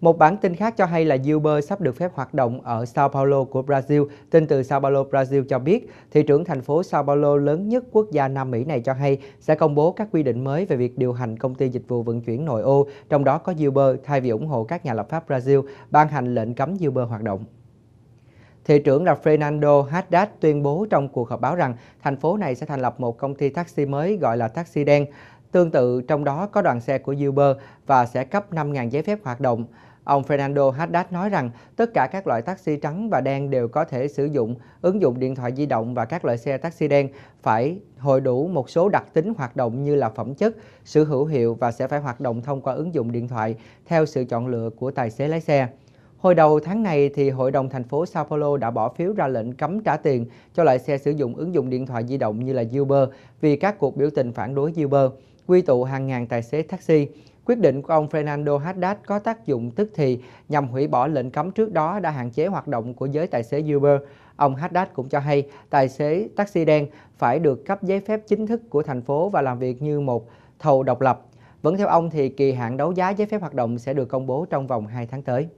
Một bản tin khác cho hay là Uber sắp được phép hoạt động ở Sao Paulo của Brazil. Tin từ Sao Paulo Brazil cho biết, thị trưởng thành phố Sao Paulo lớn nhất quốc gia Nam Mỹ này cho hay sẽ công bố các quy định mới về việc điều hành công ty dịch vụ vận chuyển nội ô, trong đó có Uber thay vì ủng hộ các nhà lập pháp Brazil ban hành lệnh cấm Uber hoạt động. Thị trưởng là Fernando Haddad tuyên bố trong cuộc họp báo rằng thành phố này sẽ thành lập một công ty taxi mới gọi là Taxi Đen. Tương tự, trong đó có đoàn xe của Uber và sẽ cấp 5.000 giấy phép hoạt động. Ông Fernando Haddad nói rằng tất cả các loại taxi trắng và đen đều có thể sử dụng ứng dụng điện thoại di động và các loại xe taxi đen phải hội đủ một số đặc tính hoạt động như là phẩm chất, sự hữu hiệu và sẽ phải hoạt động thông qua ứng dụng điện thoại theo sự chọn lựa của tài xế lái xe. Hồi đầu tháng này, thì Hội đồng thành phố Sao Paulo đã bỏ phiếu ra lệnh cấm trả tiền cho loại xe sử dụng ứng dụng điện thoại di động như là Uber vì các cuộc biểu tình phản đối Uber, quy tụ hàng ngàn tài xế taxi. Quyết định của ông Fernando Haddad có tác dụng tức thì nhằm hủy bỏ lệnh cấm trước đó đã hạn chế hoạt động của giới tài xế Uber. Ông Haddad cũng cho hay tài xế taxi đen phải được cấp giấy phép chính thức của thành phố và làm việc như một thầu độc lập. Vẫn theo ông thì kỳ hạn đấu giá giấy phép hoạt động sẽ được công bố trong vòng 2 tháng tới.